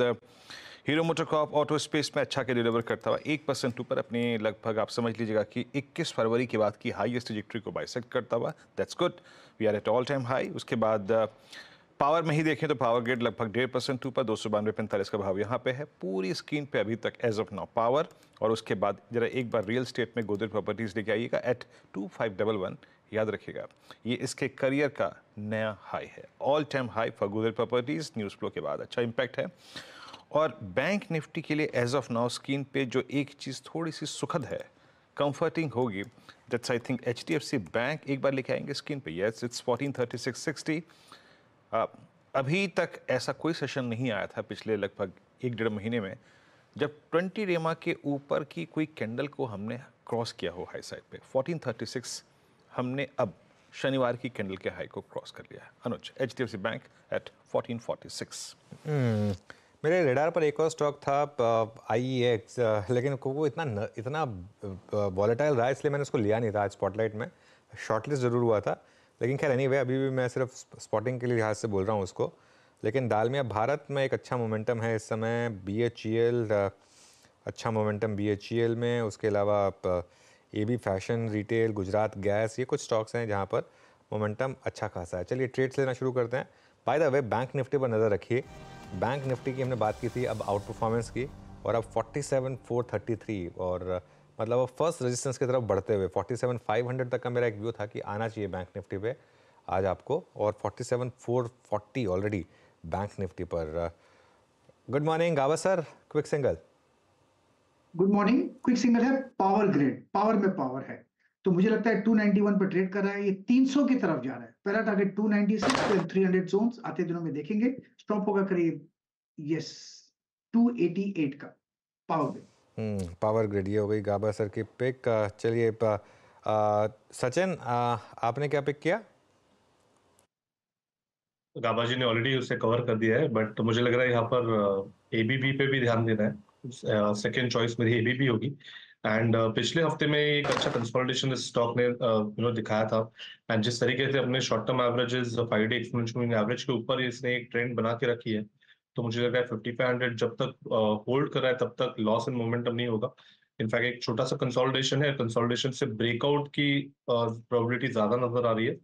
The Hero motor corp auto space में अच्छा के डिलीवर करता हुआ एक परसेंट ऊपर अपने लगभग आप समझ लीजिएगा कि 21 फरवरी के बाद की हाईएस्ट डिजिक्ट्री को बाइसेक्ट करता हुआ that's good we are at all time high उसके बाद पावर uh, में ही देखें तो पावर ग्रेड लगभग डेढ़ परसेंट ऊपर दो सौ बानवे पैंतालीस का भाव यहाँ पे है पूरी स्क्रीन पे अभी तक एज ऑफ नाउ पावर और उसके बाद जरा एक बार रियल स्टेट में गोदरेज प्रॉपर्टीज़ लेके आइएगा eight two five double one याद रखिएगा ये इसके करियर का नया हाई है all time high for Google properties news flow के बाद अच्छा इम्पैक्ट है और बैंक निफ्टी के लिए एज ऑफ नाउ स्क्रीन पे जो एक चीज़ थोड़ी सी सुखद है कंफर्टिंग होगी that's I think H D F C bank एक बार लेके आएंगे स्क्रीन पे yes it's fourteen thirty six sixty अभी तक ऐसा कोई सेशन नहीं आया था पिछले लगभग एक डेढ़ महीने में जब 20 रेमा के ऊपर की कोई कैंडल को हमने क्रॉस किया हो हाई साइड पे 1436 हमने अब शनिवार की कैंडल के हाई को क्रॉस कर लिया है Anuj H D F C bank at मेरे रेडार पर एक और स्टॉक था I uh, X e uh, लेकिन वो इतना इतना वॉलेटाइल uh, रहा इसलिए मैंने उसको लिया नहीं था आज स्पॉटलाइट में शॉर्टलिस्ट ज़रूर हुआ था लेकिन खैर एनी वे अभी भी मैं सिर्फ स्पॉटिंग के लिहाज से बोल रहा हूँ उसको लेकिन दालमिया भारत में एक अच्छा मोमेंटम है इस समय बी एच ई एल अच्छा momentum B H E L में उसके अलावा ये भी फैशन रिटेल गुजरात गैस ये कुछ स्टॉक्स हैं जहाँ पर मोमेंटम अच्छा खासा है चलिए ट्रेड्स लेना शुरू करते हैं by the way bank Nifty पर नज़र रखिए बैंक निफ्टी की हमने बात की थी अब आउट परफॉर्मेंस की और अब 47,433 और मतलब अब फर्स्ट रेजिस्टेंस की तरफ बढ़ते हुए 47,500 तक का मेरा एक व्यू था कि आना चाहिए बैंक निफ्टी पे आज आपको और 47,440 ऑलरेडी बैंक निफ्टी पर गुड मॉर्निंग गावा sir quick single good morning quick single है पावर ग्रेड पावर में पावर है तो मुझे लगता है 291 पर ट्रेड कर रहा है ये 300 की तरफ जा रहा है पहला टारगेट 296 फिर 300 जोन्स आते दिनों में देखेंगे स्टॉप होगा करीब यस 288 का power grid hmm power grid ये हो गई गाबा सर की पिक का चलिए सचिन आपने क्या पिक किया गाबा जी ने ऑलरेडी उसे कवर कर दिया है बट तो मुझे लग रहा है यहाँ पर एबीबी पे भी ध्यान देना है सेकेंड uh, चॉइस मेरी एबीबी होगी एंड uh, पिछले हफ्ते में एक अच्छा कंसोलिडेशन इस स्टॉक ने यू uh, नो दिखाया था एंड जिस तरीके से अपने short term averages five day exponential average के ऊपर इसने एक ट्रेंड बना के रखी है तो मुझे लग रहा है फिफ्टी फाइव हंड्रेड जब तक होल्ड uh, कर रहा है तब तक लॉस इन मोमेंटम नहीं होगा इनफैक्ट एक छोटा सा कंसोलिडेशन है कंसोलिडेशन से ब्रेकआउट की प्रोबेबिलिटी uh, ज्यादा नजर आ रही है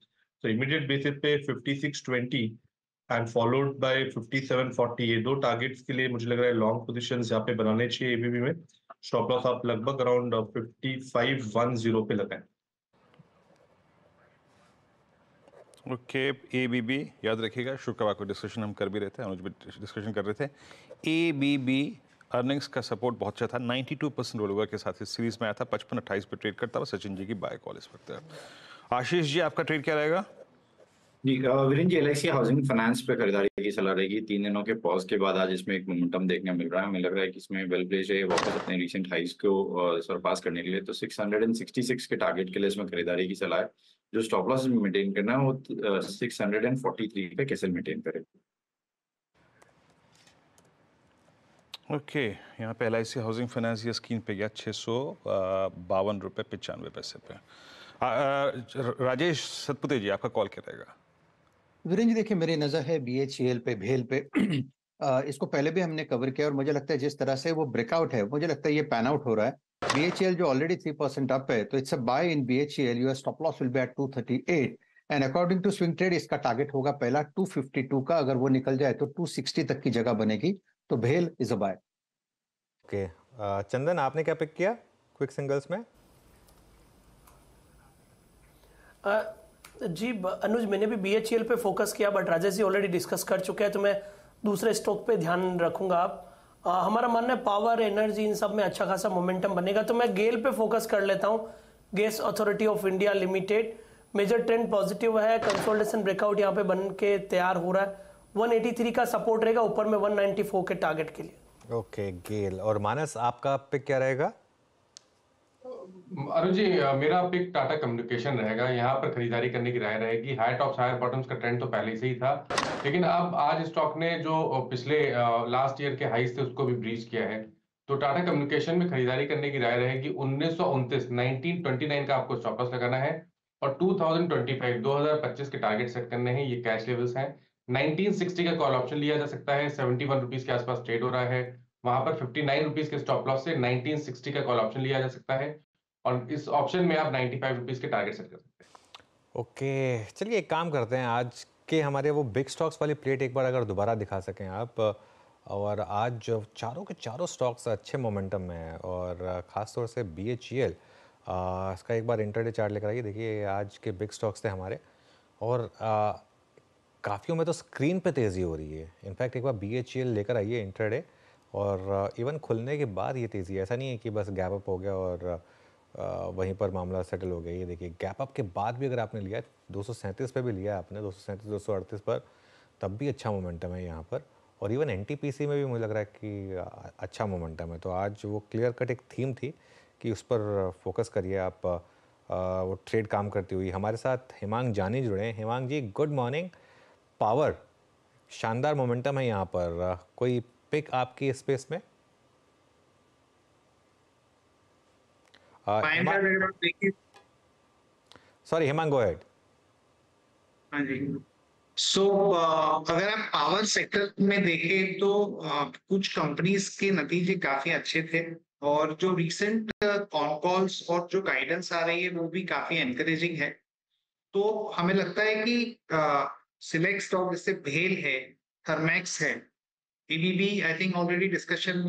तो इमीडिएट बेसिस पे fifty six twenty and followed by 5740 ये दो टारगेट्स के लिए मुझे लग रहा है लॉन्ग पोजीशंस यहां पे बनाने चाहिए एबीबी में स्टॉप लॉस आप लगभग अराउंड 5510 uh, पे लगाएं ओके एबीबी याद रखिएगा शुक्रवार को डिस्कशन हम कर भी रहे थे अनुज भी डिस्कशन कर रहे थे एबीबी अर्निंग्स का सपोर्ट बहुत अच्छा था 92 परसेंट रोलोवर के साथ इस सीरीज में आया था पचपन अट्ठाईस पे ट्रेड करता हुआ सचिन जी की बाय कॉल इस वक्त आशीष जी आपका ट्रेड क्या रहेगा जी अ, Viren ji LIC housing finance पे खरीदारी की सलाह रहेगी तीन दिनों के पॉज के बाद आज इसमें एक मोमेंटम देखने मिल रहा है हमें लग रहा है कि इसमें वेल प्लेस है वापस अपने रिसेंट हाइस को सरपास करने के लिए तो 666 के टारगेट के लिए इसमें खरीदारी की सलाह है जो स्टॉप लॉस मेंटेन करना है वो six hundred and forty three पे कैसे मेंटेन करेगा ओके okay, यहाँ पे एल हाउसिंग फाइनेंस ये स्कीम पे गया छः सौ बावन रुपये पचानवे पैसे पे राजेश सतपुते जी आपका कॉल क्या रहेगा जी देखिए मेरी नज़र है बी पे भेल पे इसको पहले भी हमने कवर किया और मुझे लगता है जिस तरह से वो ब्रेकआउट है मुझे लगता है ये पैन आउट हो रहा है BHEL जो ऑलरेडी थ्री परसेंट अप है तो it's a buy in B H L your stop loss will be at two thirty eight and according to swing trade इसका टारगेट होगा पहला टू फिफ्टी टू का अगर वो निकल जाए तो टू सिक्सटी तक की जगह बनेगी तो भेल is a buy okay Chandan आपने क्या पिक किया क्विक सिंगल्स में uh... जी अनुज मैंने भी बी e पे फोकस किया but Rajesh ji already discuss कर चुके हैं तो मैं दूसरे स्टॉक पे ध्यान रखूंगा आप आ, हमारा मानना है पावर एनर्जी इन सब में अच्छा खासा मोमेंटम बनेगा तो मैं गेल पे फोकस कर लेता हूँ gas authority of India limited major trend positive है कंसोल्टेशन ब्रेकआउट यहाँ पे बन के तैयार हो रहा है 183 का सपोर्ट रहेगा ऊपर में 194 के टारगेट के लिए ओके okay, गेल और मानस आपका पिक क्या रहेगा अरुण जी मेरा पिक टाटा कम्युनिकेशन रहेगा यहाँ पर खरीदारी करने की राय रहेगी हाई टॉप्स हायर बॉटम्स का ट्रेंड तो पहले से ही था लेकिन अब आज स्टॉक ने जो पिछले लास्ट ईयर के हाइस थे उसको भी ब्रीच किया है तो टाटा कम्युनिकेशन में खरीदारी करने की राय रहेगी उन्नीस सौ का आपको स्टॉपस लगाना है और 2025 2025 के टारगेट सेट करने हैं ये कैश लेवल्स हैं 1960 का कॉल ऑप्शन लिया जा सकता है सेवेंटी वन रुपीज के आसपास ट्रेड हो रहा है वहां पर फिफ्टी नाइन रुपीज के स्टॉप लॉस से 1960 का कॉल ऑप्शन लिया जा सकता है और इस ऑप्शन में आप नाइन्टी फाइव रुपीज़ के टारगेट सेट कर सकते हैं ओके चलिए एक काम करते हैं आज के हमारे वो बिग स्टॉक्स वाली प्लेट एक बार अगर दोबारा दिखा सकें आप और आज चारों के चारों स्टॉक्स अच्छे मोमेंटम में हैं और ख़ासतौर से बी एच ई एल इसका एक बार इंटरडे चार्ट लेकर आइए देखिए आज के बिग स्टॉक्स थे हमारे और काफ़ियों में तो स्क्रीन पे तेज़ी हो रही है इनफैक्ट एक बार बी एच ई एल लेकर आइए इंटरडे और इवन खुलने के बाद ये तेज़ी ऐसा नहीं है कि बस गैप अप हो गया और वहीं पर मामला सेटल हो गया ये देखिए गैप अप के बाद भी अगर आपने लिया दो पे भी लिया आपने दो सौ पर तब भी अच्छा मोमेंटम है यहाँ पर और इवन एन में भी मुझे लग रहा है कि अच्छा मोमेंटम है तो आज वो क्लियर कट एक थीम थी कि उस पर फोकस करिए आप वो ट्रेड काम करती हुई हमारे साथ हेमांग जानी जुड़े हैं Hemang ji good morning power शानदार मोमेंटम है यहाँ पर कोई पिक आपकी स्पेस में सॉरी हेमंग गो हाँ जी सो so, uh, अगर आप पावर सेक्टर में देखें तो uh, कुछ कंपनीज के नतीजे काफी अच्छे थे और जो रिसेंट कॉल कॉल्स और जो गाइडेंस आ रही है वो भी काफी एनकरेजिंग है तो हमें लगता है कि सिलेक्ट uh, स्टॉक जैसे भेल है थर्मैक्स है ABB I think already discussion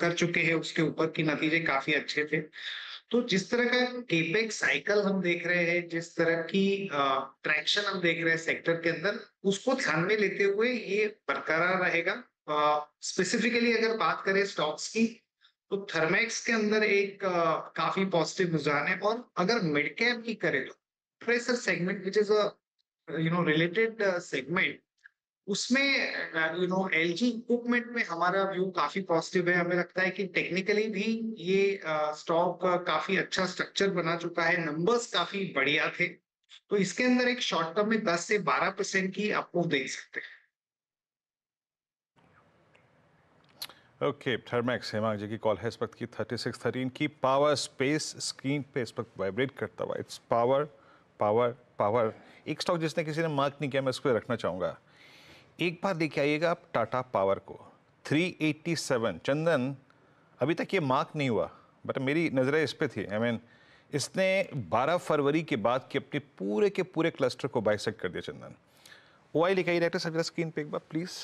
कर चुके हैं उसके ऊपर की नतीजे काफी अच्छे थे तो जिस तरह का केपेक साइकिल हम देख रहे हैं जिस तरह की ट्रैक्शन हम देख रहे हैं सेक्टर के अंदर उसको ध्यान में लेते हुए ये बरकरार रहेगा स्पेसिफिकली अगर बात करें स्टॉक्स की तो थर्मेक्स के अंदर एक आ, काफी पॉजिटिव रुझान है और अगर मिड कैप की करें तो pressure segment which is a you know related segment उसमें यू नो एलजी इक्विपमेंट में हमारा व्यू काफी पॉजिटिव है हमें लगता है कि टेक्निकली भी ये स्टॉक काफी अच्छा स्ट्रक्चर बना चुका है नंबर्स काफी बढ़िया थे तो इसके अंदर एक शॉर्ट टर्म में 10 से 12 परसेंट की आपको देख सकते हैं ओके थर्मैक्स हेमा जी की कॉल है इस वक्त की थर्टी सिक्स थर्टीन की पावर स्पेस स्क्रीन पे इस वक्त वाइब्रेट करता हुआ इट्स पावर पावर पावर एक स्टॉक जिसने किसी ने मार्क नहीं किया मैं उसको रखना चाहूँगा एक बार देख आइएगा आप टाटा पावर को 387 चंदन अभी तक ये मार्क नहीं हुआ बट मेरी नज़रें इस पर थी आई I मीन mean, इसने 12 फरवरी के बाद के अपने पूरे के पूरे क्लस्टर को बाइसेक्ट कर दिया चंदन ओ आई लिखाई डायरेक्टर सब स्क्रीन पे एक बार प्लीज़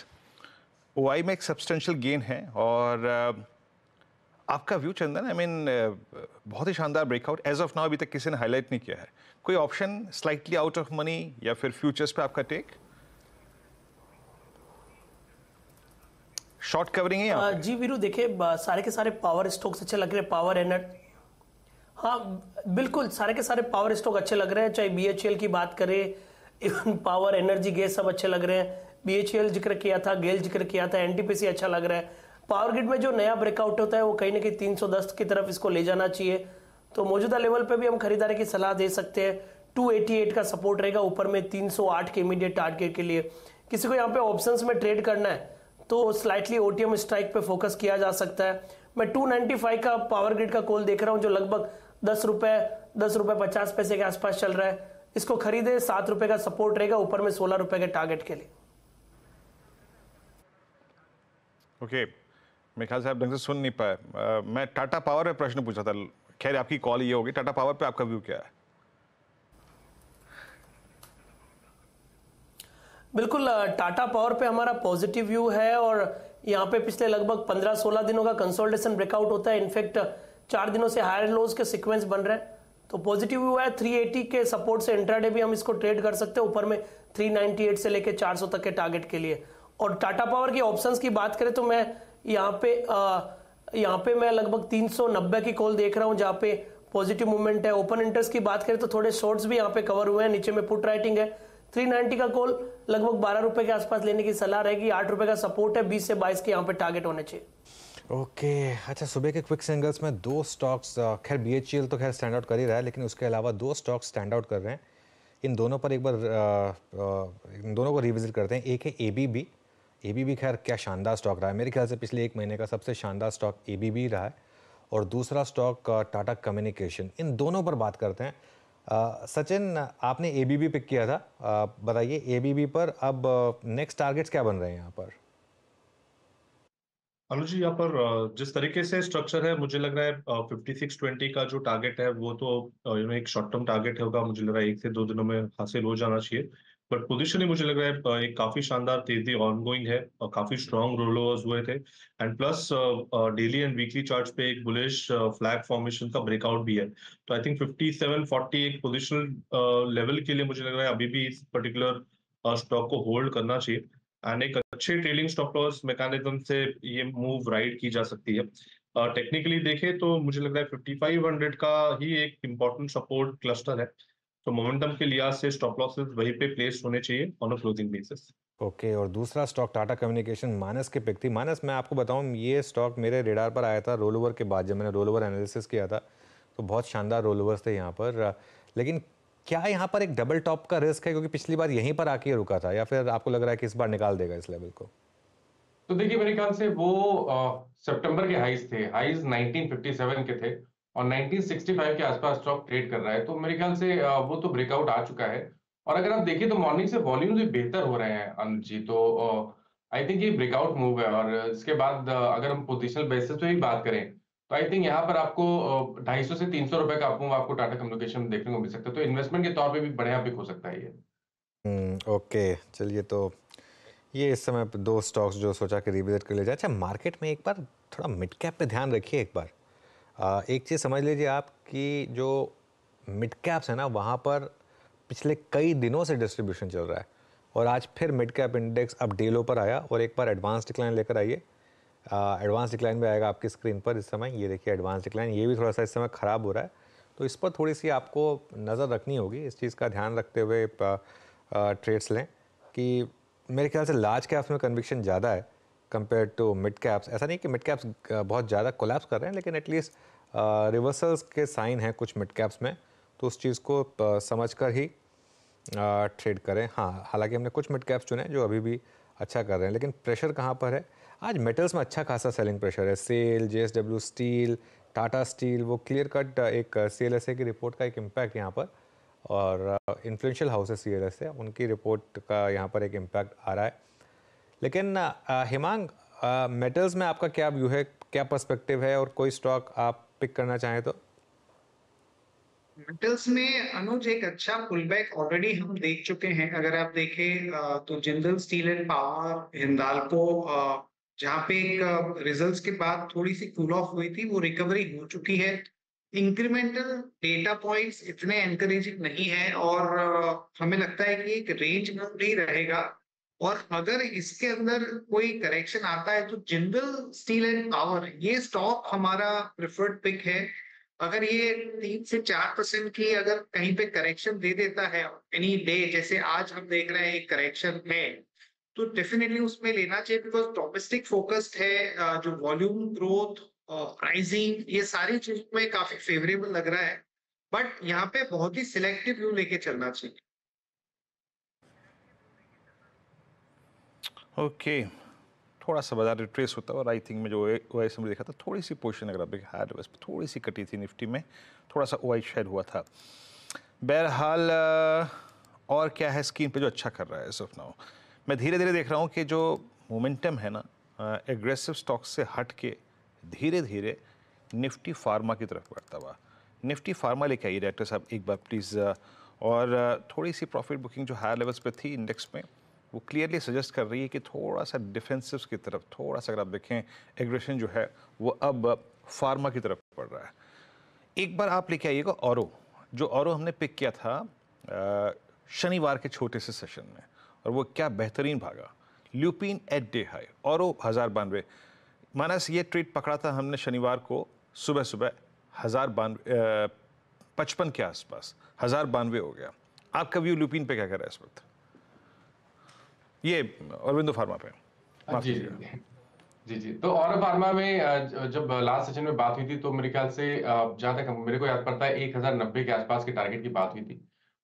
ओ आई में एक सब्सटेंशियल गेन है और आपका view Chandan I I mean mean, बहुत ही शानदार ब्रेकआउट एज ऑफ नाउ अभी तक किसी ने हाईलाइट नहीं किया है कोई option slightly out of money या फिर फ्यूचर्स पे आपका टेक शॉर्ट कवरिंग है आ, जी वीरू देखिए सारे के सारे पावर स्टॉक्स अच्छे लग रहे हैं पावर एनर्ट हाँ बिल्कुल सारे के सारे पावर स्टॉक अच्छे लग रहे हैं चाहे बी की बात करें इवन पावर एनर्जी गैस सब अच्छे लग रहे हैं बी जिक्र किया था गेल जिक्र किया था एनटीपीसी अच्छा लग रहा है पावर ग्रिड में जो नया ब्रेकआउट होता है वो कहीं ना कहीं तीन की तरफ इसको ले जाना चाहिए तो मौजूदा लेवल पे भी हम खरीदारी की सलाह दे सकते हैं 288 का सपोर्ट रहेगा ऊपर में 308 के इमीडिएट टारगेट के लिए किसी को यहाँ पे ऑप्शंस में ट्रेड करना है तो स्लाइटली ओटीएम स्ट्राइक पे फोकस किया जा सकता है मैं टू नाइनटी फाइव का पावर ग्रिड का कोल देख रहा हूँ जो लगभग दस रुपए दस रुपए पचास पैसे के आसपास चल रहा है इसको खरीदे सात रुपए का सपोर्ट रहेगा ऊपर में सोलह रुपए के टारगेट के लिए ओके मेरे ख्याल से आप ढंग से सुन नहीं पाए मैं टाटा पावर पे प्रश्न पूछा था खैर आपकी कॉल ये होगी टाटा पावर पे आपका व्यू क्या है बिल्कुल टाटा पावर पे हमारा पॉजिटिव व्यू है और यहाँ पे पिछले लगभग 15-16 दिनों का कंसोल्टेशन ब्रेकआउट होता है इनफेक्ट चार दिनों से हायर लोज के सीक्वेंस बन रहे हैं तो पॉजिटिव व्यू है 380 के सपोर्ट से इंट्राडे भी हम इसको ट्रेड कर सकते हैं ऊपर में 398 से लेके 400 तक के टारगेट के लिए और टाटा पावर के ऑप्शन की बात करें तो मैं यहाँ पे यहाँ पे मैं लगभग नब्बे की कॉल देख रहा हूँ जहाँ पे पॉजिटिव मूवमेंट है ओपन इंटरेस्ट की बात करें तो थोड़े शॉर्ट्स भी यहाँ पे कवर हुए हैं नीचे में पुट राइटिंग है 390 का कॉल लगभग बारह रुपए के आसपास लेने की सलाह रहेगी आठ रुपए का सपोर्ट है बीस से बाईस के यहाँ पे टारगेट होने चाहिए ओके okay, अच्छा सुबह के क्विक सिंगल्स में दो स्टॉक्स खैर बी तो खैर स्टैंड आउट कर ही रहा है लेकिन उसके अलावा दो स्टॉक्स स्टैंड आउट कर रहे हैं इन दोनों पर एक बार इन दोनों को रिविजिट करते हैं एक है A B B A B B खैर क्या शानदार स्टॉक रहा है मेरे ख्याल से पिछले एक महीने का सबसे शानदार स्टॉक ए बी बी रहा है और दूसरा स्टॉक टाटा कम्युनिकेशन इन दोनों पर बात करते हैं सचिन आपने ए बी पिक किया था बताइए ए पर अब नेक्स्ट टारगेट्स क्या बन रहे हैं यहाँ पर अनु जी यहाँ पर जिस तरीके से स्ट्रक्चर है मुझे लग रहा है फिफ्टी सिक्स ट्वेंटी का जो टारगेट है वो तो यू नो एक शॉर्ट टर्म टारगेट होगा मुझे लग रहा है एक से दो दिनों में हासिल हो जाना चाहिए बट पोजिशन ही मुझे लग रहा है एक काफी शानदार तेजी ऑन गोइंग है और काफी स्ट्रॉन्ग रोल ओवर्स हुए थे and plus daily and weekly chart पे एक बुलिश फ्लैग फॉर्मेशन का ब्रेकआउट भी है तो I think fifty seven forty एक पोजिशनल लेवल के लिए मुझे लग रहा है अभी भी इस पर्टिकुलर स्टॉक को होल्ड करना चाहिए एंड एक अच्छे ट्रेलिंग स्टॉप लॉस मैकेनिज्म से ये मूव राइड की जा सकती है टेक्निकली uh, देखें तो मुझे लग रहा है 5500 का ही एक इम्पोर्टेंट सपोर्ट क्लस्टर है तो मोमेंटम के लिहाज से स्टॉप लॉसेस वहीं पे प्लेस होने चाहिए on a closing basis okay okay, और दूसरा स्टॉक टाटा कम्युनिकेशन माइनस के पिक थी माइनस मैं आपको बताऊं ये स्टॉक मेरे रेडार पर आया था रोल ओवर के बाद जब मैंने रोल ओवर एनालिसिस किया था तो बहुत शानदार रोल ओवर थे यहाँ पर लेकिन क्या यहाँ पर एक डबल टॉप का रिस्क है क्योंकि पिछली बार यहीं पर आके रुका था या फिर आपको लग रहा है कि इस बार निकाल देगा इस लेवल को तो देखिए मेरे ख्याल से वो सितंबर के हाइज थे हाइज 1957 के थे और 1965 के आसपास स्टॉक ट्रेड कर रहा है तो मेरे ख्याल से वो तो ब्रेकआउट आ चुका है और अगर आप देखें तो मॉर्निंग से वॉल्यूम भी बेहतर हो रहे हैं अनु जी तो आई थिंक ये ब्रेकआउट मूव है और इसके बाद अगर हम पोजिशनल बेसिस पे ही बात करें तो आई थिंक यहाँ पर आपको ढाई से तीन सौ रुपए का मूव आपको टाटा कम्युनिकेशन देखने को मिल सकता है तो इन्वेस्टमेंट के तौर पर भी बढ़िया पिक हो सकता है ये हम्म, ओके चलिए तो ये इस समय दो स्टॉक्स जो सोचा कि रिविजिट कर लिया जाए अच्छा मार्केट में एक बार थोड़ा मिड कैप पे ध्यान रखिए एक बार एक चीज़ समझ लीजिए आप कि जो मिड कैप्स है ना वहाँ पर पिछले कई दिनों से डिस्ट्रीब्यूशन चल रहा है और आज फिर मिड कैप इंडेक्स अब डेलो पर आया और एक बार एडवांस डिक्लाइन लेकर आइए एडवांस डिक्लाइन भी आएगा आपकी स्क्रीन पर इस समय ये देखिए एडवांस डिक्लाइन ये भी थोड़ा सा इस समय ख़राब हो रहा है तो इस पर थोड़ी सी आपको नज़र रखनी होगी इस चीज़ का ध्यान रखते हुए ट्रेड्स लें कि मेरे ख्याल से लार्ज कैप्स में कन्विक्शन ज़्यादा है कंपेयर टू मिड कैप्स ऐसा नहीं कि मिड कैप्स बहुत ज़्यादा कोलैप्स कर रहे हैं लेकिन एटलीस्ट रिवर्सल्स के साइन हैं कुछ मिड कैप्स में तो उस चीज़ को समझ कर ही ट्रेड करें हाँ हालांकि हमने कुछ मिड कैप्स चुने जो अभी भी अच्छा कर रहे हैं लेकिन प्रेशर कहाँ पर है आज मेटल्स में अच्छा खासा सेलिंग प्रेशर है SAIL J steel Tata steel वो क्लियर कट एक सी की रिपोर्ट का एक इम्पैक्ट यहाँ पर और इन्फ्लुएंशियल हाउस है सी उनकी रिपोर्ट का यहाँ पर एक इम्पैक्ट आ रहा है लेकिन हिमांग मेटल्स में आपका क्या व्यू है क्या पर्सपेक्टिव है और कोई स्टॉक आप पिक करना चाहें तो मेटल्स में अनुज एक अच्छा पुल बैक ऑलरेडी हम देख चुके हैं अगर आप देखें तो Jindal steel and power Hindalco जहाँ पे एक रिजल्ट्स के बाद थोड़ी सी कूल ऑफ हुई थी वो रिकवरी हो चुकी है इंक्रीमेंटल डेटा पॉइंट्स इतने एनकरेजिंग नहीं है और हमें लगता है कि एक रेंज में ही रहेगा और अगर इसके अंदर कोई करेक्शन आता है तो जिंदल स्टील एंड पावर ये स्टॉक हमारा प्रिफर्ड पिक है अगर ये तीन से चार परसेंट की अगर कहीं पे करेक्शन दे देता है एनी डे जैसे आज हम देख रहे हैं करेक्शन है तो डेफिनेटली उसमें लेना चाहिए बिकॉज डोमेस्टिक फोकस्ड है जो वॉल्यूम ग्रोथ प्राइजिंग ये सारी चीजों में काफी फेवरेबल लग रहा है बट यहाँ पे बहुत ही सिलेक्टिव व्यू लेके चलना चाहिए ओके थोड़ा सा बाजार रिट्रेस होता है और आई थिंक में जो ओ आई समझ देखा था थोड़ी सी पोजिशन अगर आप हायर लेवल्स पर थोड़ी सी कटी थी निफ्टी में थोड़ा सा ओ आई शायद हुआ था बहरहाल और क्या है स्क्रीन पे जो अच्छा कर रहा है सिर्फ नाउ मैं धीरे धीरे देख रहा हूँ कि जो मोमेंटम है ना एग्रेसिव स्टॉक से हट के धीरे धीरे निफ्टी फार्मा की तरफ बढ़ता हुआ निफ्टी फार्मा लेके आइए डायरेक्टर साहब एक बार प्लीज़ और थोड़ी सी प्रॉफिट बुकिंग जो हायर लेवल्स पे थी इंडेक्स में वो क्लियरली सजेस्ट कर रही है कि थोड़ा सा डिफेंसिव की तरफ थोड़ा सा अगर आप देखें एग्रेशन जो है वो अब फार्मा की तरफ पड़ रहा है एक बार आप लेके आइएगा औरो जो औरो हमने पिक किया था शनिवार के छोटे से सेशन में और वो क्या बेहतरीन भागा ल्यूपिन एट डे हाई औरो हज़ार बानवे मानस ये ट्रेड पकड़ा था हमने शनिवार को सुबह सुबह हज़ार बानवे पचपन के आसपास हज़ार बानवे हो गया आपका व्यू लुपिन पे क्या कर रहा है इस वक्त ये अरविंदो फार्मा पे जी जी जी तो और फार्मा में जब लास्ट सेशन में बात हुई थी तो मेरे ख्याल से जहां तक मेरे को याद पड़ता है एक हजार नब्बे के आसपास के टारगेट की बात हुई थी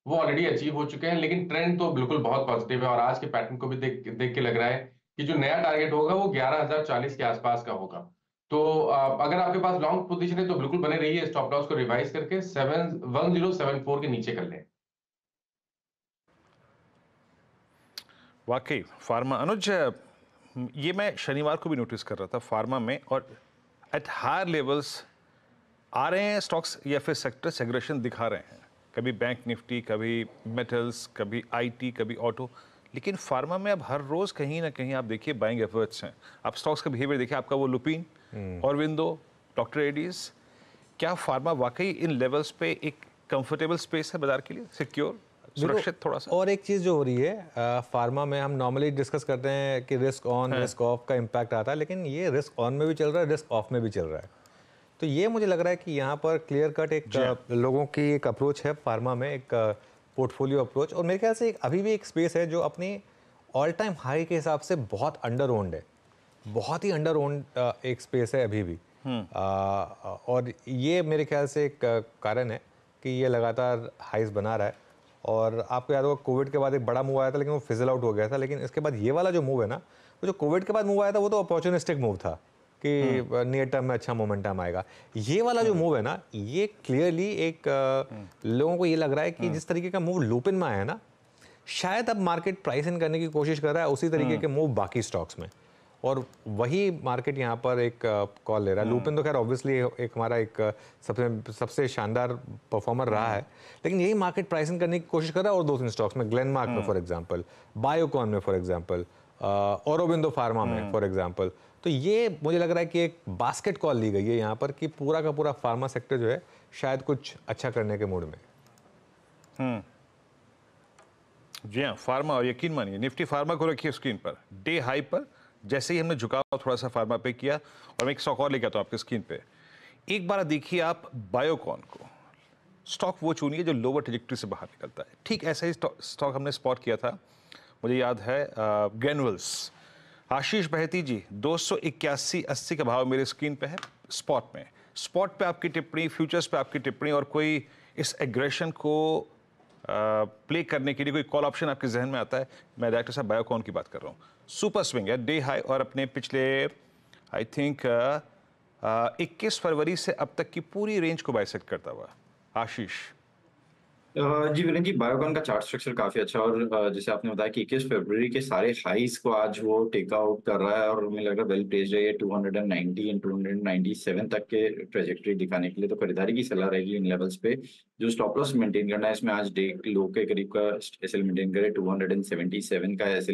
वो ऑलरेडी अचीव हो चुके हैं लेकिन ट्रेंड तो बिल्कुल बहुत पॉजिटिव है और आज के पैटर्न को भी देख देख के लग रहा है कि जो नया टारगेट होगा वो ग्यारह हजार चालीस के आसपास का होगा तो अगर आपके पास लॉन्ग पोजिशन है तो बिल्कुल बने है स्टॉप लॉस को रिवाइज करके seven one zero seven four के नीचे कर लें वाकई फार्मा अनुज ये मैं शनिवार को भी नोटिस कर रहा था फार्मा में और एट हायर लेवल्स आ रहे हैं स्टॉक्स या फिर सेक्टर सेग्रेशन दिखा रहे हैं कभी बैंक निफ्टी कभी मेटल्स कभी आईटी कभी ऑटो लेकिन फार्मा में अब हर रोज़ कहीं ना कहीं आप देखिए बाइंग एफर्ट्स हैं आप स्टॉक्स का बिहेवियर देखिए आपका वो लुपिन और विंदो डॉक्टर एडीज क्या फार्मा वाकई इन लेवल्स पे एक कंफर्टेबल स्पेस है बाजार के लिए सिक्योर सुरक्षित थोड़ा सा और एक चीज़ जो हो रही है फार्मा में हम नॉर्मली डिस्कस करते हैं कि रिस्क ऑन रिस्क ऑफ का इम्पैक्ट आता है लेकिन ये रिस्क ऑन में भी चल रहा है रिस्क ऑफ में भी चल रहा है तो ये मुझे लग रहा है कि यहाँ पर क्लियर कट एक लोगों की एक अप्रोच है फार्मा में एक पोर्टफोलियो अप्रोच और मेरे ख्याल से अभी भी एक स्पेस है जो अपनी ऑल टाइम हाई के हिसाब से बहुत अंडर ओन्ड है बहुत ही अंडर ओन्ड एक स्पेस है अभी भी आ, हम्म। और ये मेरे ख्याल से एक कारण है कि ये लगातार हाइस बना रहा है और आपको याद होगा कोविड के बाद एक बड़ा मूव आया था लेकिन वो फिजल आउट हो गया था लेकिन इसके बाद ये वाला जो मूव है ना वो जो कोविड के बाद मूव आया था वो तो अपॉर्चुनिस्टिक मूव था कि नियर टर्म हम्म। में अच्छा मोमेंटम आएगा ये वाला जो मूव हम्म। है ना ये क्लियरली एक हम्म। लोगों को ये लग रहा है कि जिस तरीके का मूव लूपिन में आया ना शायद अब मार्केट प्राइस इन करने की कोशिश कर रहा है उसी तरीके के मूव बाकी स्टॉक्स में और वही मार्केट यहाँ पर एक कॉल ले रहा है हाँ। लूपिन तो खैर ऑब्वियसली एक हमारा एक सबसे सबसे शानदार परफॉर्मर रहा हाँ। है लेकिन यही मार्केट प्राइसिंग करने की कोशिश कर रहा है और दो तीन स्टॉक्स में ग्लेनमार्क मार्क में फॉर एग्जाम्पल बायोकॉन में फॉर एग्जाम्पल औरबिंदो फार्मा में फॉर हाँ। एग्जाम्पल तो ये मुझे लग रहा है कि एक बास्केट कॉल ली गई है यहाँ पर कि पूरा का पूरा फार्मा सेक्टर जो है शायद कुछ अच्छा करने के मूड में जी हाँ फार्मा और यकीन मानिए निफ्टी फार्मा को रखिए स्क्रीन पर डे हाई पर जैसे ही हमने झुकाव थोड़ा सा फार्मा पे किया और मैं एक स्टॉक और लेके आता हूँ आपके स्क्रीन पे एक बार देखिए आप बायोकॉन को स्टॉक वो चुनिए जो लोअर ट्रिजेक्ट्री से बाहर निकलता है ठीक ऐसा ही स्टॉक हमने स्पॉट किया था मुझे याद है ग्रेनवल्स आशीष बहती जी दो सौ इक्यासी अस्सी का भाव मेरे स्क्रीन पे है स्पॉट में स्पॉट पे आपकी टिप्पणी फ्यूचर्स पे आपकी टिप्पणी और कोई इस एग्रेशन को प्ले करने के लिए कोई कॉल ऑप्शन आपके जहन में आता है मैं डायरेक्टर साहब बायोकॉन की बात कर रहा हूँ सुपर स्विंग है डे हाई और अपने पिछले आई थिंक uh, uh, इक्कीस फरवरी से अब तक की पूरी रेंज को बाइसेक्ट करता हुआ आशीष uh, जी वीरन जी बायोकॉन का चार्ट स्ट्रक्चर काफी अच्छा और जैसे आपने बताया कि इक्कीस फरवरी के सारे हाईज को आज वो टेकआउट कर रहा है और मुझे लग रहा है वेल प्लेस्ड है ये hundred and ninety ninety and two hundred seven तक के ट्रेजेक्ट्री दिखाने के लिए तो खरीदारी की सलाह रहेगी इन लेवल्स पे जो स्टॉप लॉस मेंटेन करना है इसमें आज डे लो के करीब का एस मेंटेन करे two hundred and seventy seven का एस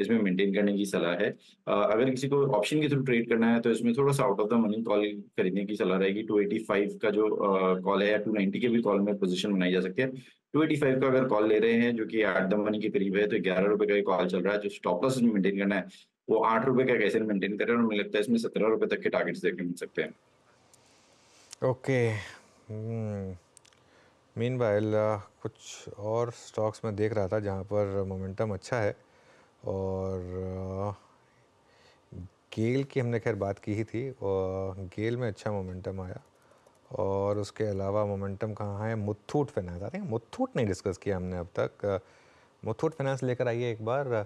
इसमें मेंटेन करने की सलाह है अगर किसी को ऑप्शन के थ्रू ट्रेड करना है तो इसमें थोड़ा सा out of the money call खरीदने की सलाह रहेगी 285 का जो कॉल है या टू के भी कॉल में पोजिशन बनाई जा सकती है 285 का अगर कॉल ले रहे हैं जो कि आठ द मनी के करीब है तो ग्यारह रुपए का कॉल चल रहा है जो स्टॉप लॉस मेंटेन करना है वो आठ रुपए का कैसे मेंटेन कर रहे हैं और मुझे लगता है इसमें सत्रह रुपए तक के टारगेट्स देखने मिल सकते हैं ओके मीन हम्म, कुछ और स्टॉक्स में देख रहा था जहाँ पर मोमेंटम अच्छा है और गेल की हमने खैर बात की ही थी और गेल में अच्छा मोमेंटम आया और उसके अलावा मोमेंटम कहाँ है Muthoot finance I think Muthoot नहीं डिस्कस किया हमने अब तक मुथूट फाइनेंस लेकर आइए एक बार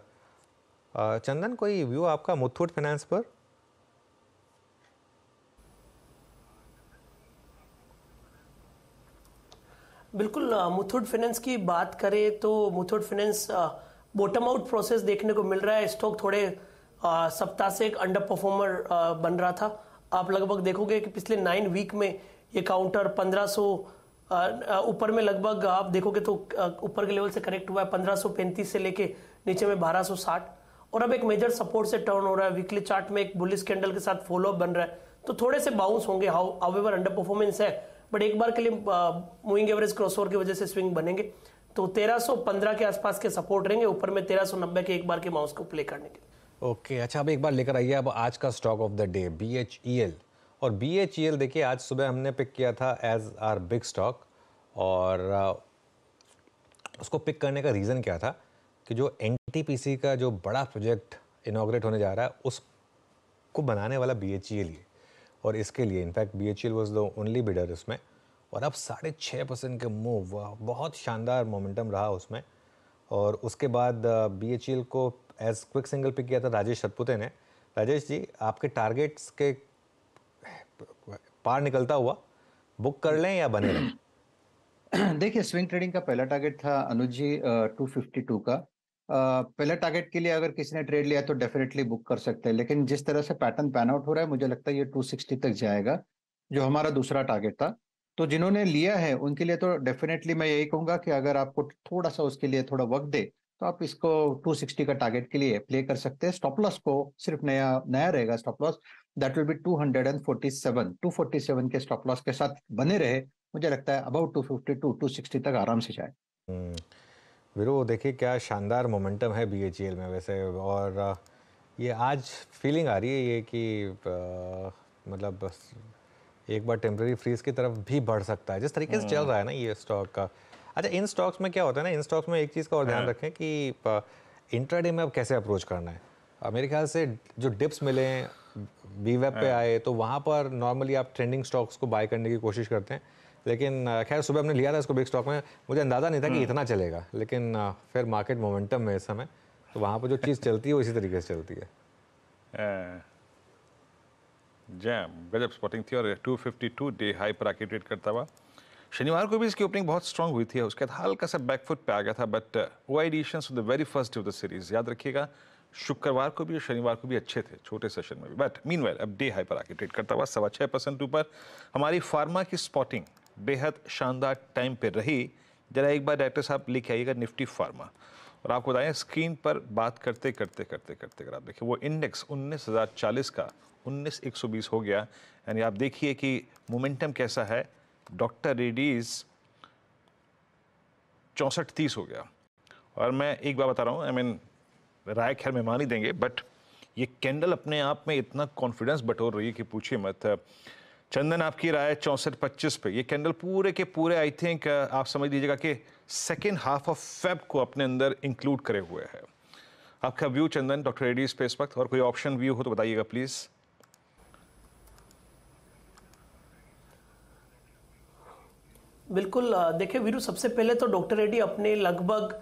चंदन कोई व्यू आपका मुथूट फाइनेंस पर बिल्कुल मुथूट फाइनेंस की बात करें तो Muthoot finance bottom out process देखने को मिल रहा है स्टॉक थोड़े सप्ताह से एक अंडर परफॉर्मर बन रहा था आप लगभग देखोगे कि पिछले नाइन वीक में ये काउंटर 1500 ऊपर में लगभग आप देखोगे तो ऊपर के लेवल से करेक्ट हुआ है 1535 से लेके नीचे में 1260 और अब एक मेजर सपोर्ट से टर्न हो रहा है वीकली चार्ट में एक बुलिस कैंडल के साथ फॉलोअप बन रहा है तो थोड़े से बाउंस होंगे हाउ हाउ अंडर परफॉर्मेंस है बट एक बार के लिए मूविंग एवरेज क्रॉसओवर की वजह से स्विंग बनेंगे तो 1315 के आसपास के सपोर्ट रहेंगे ऊपर में 1390 के एक बार के माउस को प्ले करने के लिए ओके अच्छा अब एक बार लेकर आइए अब आज का stock of the day B H E L और बी एच ई एल देखिए आज सुबह हमने पिक किया था एज आर बिग स्टॉक और उसको पिक करने का रीज़न क्या था कि जो एन का जो बड़ा प्रोजेक्ट इनाग्रेट होने जा रहा है उसको बनाने वाला बी एच ई एल ये और इसके लिए in fact B H E L was the only bidder इसमें और अब साढ़े छः परसेंट के मूव बहुत शानदार मोमेंटम रहा उसमें और उसके बाद बी एच e को एज क्विक सिंगल पिक किया था राजेश सतपुते ने राजेश जी आपके टारगेट्स के पार निकलता हुआ बुक कर लें या बने लें देखिए स्विंग ट्रेडिंग का पहला टारगेट था Anuj ji two fifty two का पहले टारगेट के लिए अगर किसी ने ट्रेड लिया तो डेफिनेटली बुक कर सकते हैं लेकिन जिस तरह से पैटर्न पैन आउट हो रहा है मुझे लगता है ये टू सिक्सटी तक जाएगा जो हमारा दूसरा टारगेट था तो जिन्होंने लिया है उनके लिए तो डेफिनेटली मैं यही कहूंगा कि अगर आपको थोड़ा सा उसके लिए थोड़ा वक्त दे तो आप इसको 260 का टारगेट के लिए प्ले कर सकते हैं स्टॉप लॉस को सिर्फ नया नया रहेगा stop loss that will be 247 247 के स्टॉप लॉस के साथ बने रहे मुझे लगता है अबाउट 252 260 तक आराम से जाए हम्म। वीरू देखिए क्या शानदार मोमेंटम है बी में वैसे और ये आज फीलिंग आ रही है ये कि आ, मतलब एक बार टेम्प्रेरी फ्रीज की तरफ भी बढ़ सकता है जिस तरीके से चल रहा है ना ये स्टॉक का अच्छा इन स्टॉक्स में क्या होता है ना इन स्टॉक्स में एक चीज़ का और ध्यान हाँ। रखें कि इंट्राडे में अब कैसे अप्रोच करना है मेरे ख्याल से जो डिप्स मिले बी वेब पे हाँ। आए तो वहाँ पर नॉर्मली आप ट्रेंडिंग स्टॉक्स को बाय करने की कोशिश करते हैं लेकिन खैर सुबह हमने लिया था इसको बिग स्टॉक में मुझे अंदाज़ा नहीं था कि हम्म। इतना चलेगा लेकिन फिर मार्केट मोमेंटम में इस समय तो वहाँ पर जो चीज़ चलती है वो इसी तरीके से चलती है हाँ। जैम गजब स्पॉटिंग थी और 252 डे हाई पर आके ट्रेड करता हुआ शनिवार को भी इसकी ओपनिंग बहुत स्ट्रॉन्ग हुई थी उसके बाद हल्का सा बैकफुट पे आ गया था बट uh, वो I of the very first day of the series याद रखिएगा शुक्रवार को भी और शनिवार को भी अच्छे थे छोटे सेशन में भी बट मीन अब डे हाई पर आके ट्रेड करता हुआ सवा छः परसेंट ऊपर हमारी फार्मा की स्पॉटिंग बेहद शानदार टाइम पर रही जरा एक बार डायरेक्टर साहब लिख आइएगा निफ्टी फार्मा और आपको बताएं स्क्रीन पर बात करते करते करते करते अगर आप देखिए वो इंडेक्स उन्नीस हज़ार चालीस का उन्नीस एक सौ बीस हो गया यानी आप देखिए कि मोमेंटम कैसा है डॉक्टर रेडीज़ चौंसठ तीस हो गया और मैं एक बार बता रहा हूँ आई मीन राय खैर मेहमान ही देंगे बट ये कैंडल अपने आप में इतना कॉन्फिडेंस बटोर रही है कि पूछिए मत चंदन आपकी राय चौंसठ पच्चीस पे ये कैंडल पूरे के पूरे आई थिंक आप समझ लीजिएगा कि सेकेंड हाफ ऑफ फेब को अपने अंदर इंक्लूड करे हुए है आपका व्यू चंदन डॉक्टर रेड्डीज पे इस वक्त और कोई ऑप्शन व्यू हो तो बताइएगा प्लीज़ बिल्कुल देखिए वीरू सबसे पहले तो डॉक्टर रेड्डी अपने लगभग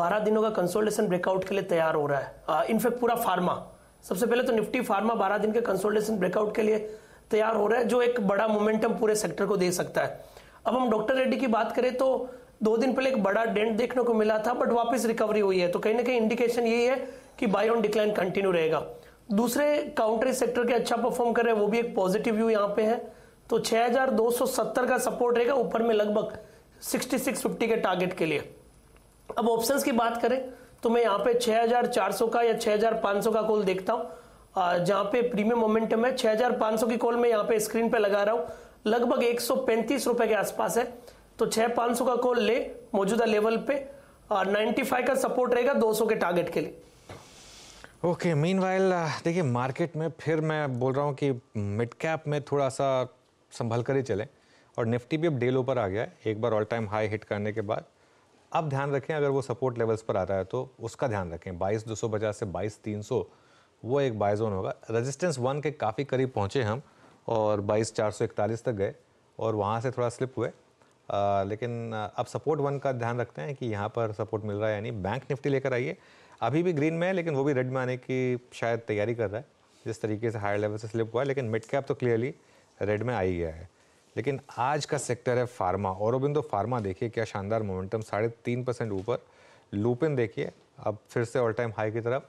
12 दिनों का कंसोल्टेशन ब्रेकआउट के लिए तैयार हो रहा है इनफैक्ट पूरा फार्मा सबसे पहले तो निफ्टी फार्मा 12 दिन के कंसोल्टेशन ब्रेकआउट के लिए तैयार हो रहा है जो एक बड़ा मोमेंटम पूरे सेक्टर को दे सकता है अब हम डॉक्टर रेड्डी की बात करें तो दो दिन पहले एक बड़ा डेंट देखने को मिला था बट वापस रिकवरी हुई है तो कहीं ना कहीं इंडिकेशन यही है कि बाय ऑन डिक्लाइन कंटिन्यू रहेगा दूसरे काउंटरी सेक्टर के अच्छा परफॉर्म कर रहे हैं वो भी एक पॉजिटिव व्यू यहाँ पे है तो 6270 का सपोर्ट रहेगा ऊपर में लगभग 6650 के टारगेट के लिए अब ऑप्शंस की बात करें तो मैं यहाँ पे 6400 का या 6500 का कॉल देखता हूँ जहां पे प्रीमियम मोमेंटम है 6500 की कॉल में यहां पे स्क्रीन पे लगा रहा हूं लगभग एक रुपए के आसपास है तो 6500 का कॉल ले मौजूदा लेवल पे और 95 का सपोर्ट रहेगा 200 के टारगेट के लिए ओके मीन देखिए मार्केट में फिर मैं बोल रहा हूँ कि मिड कैप में थोड़ा सा संभल कर ही चले और निफ्टी भी अब डेलो पर आ गया है एक बार ऑल टाइम हाई हिट करने के बाद अब ध्यान रखें अगर वो सपोर्ट लेवल्स पर आ रहा है तो उसका ध्यान रखें बाईस दो सौ से बाईस तीन सौ वो एक बाय जोन होगा रेजिस्टेंस वन के काफ़ी करीब पहुँचे हम और बाईस चार सौ इकतालीस तक गए और वहाँ से थोड़ा स्लिप हुए आ, लेकिन अब सपोर्ट वन का ध्यान रखते हैं कि यहाँ पर सपोर्ट मिल रहा है यानी बैंक निफ्टी लेकर आइए अभी भी ग्रीन में है लेकिन वो भी रेड में आने की शायद तैयारी कर रहा है जिस तरीके से हायर लेवल से स्लिप हुआ है लेकिन मिड कैप तो क्लियरली रेड में आ ही गया है लेकिन आज का सेक्टर है फार्मा और औरबिंदो फार्मा देखिए क्या शानदार मोमेंटम साढ़े तीन परसेंट ऊपर लूपिन देखिए अब फिर से ऑल टाइम हाई की तरफ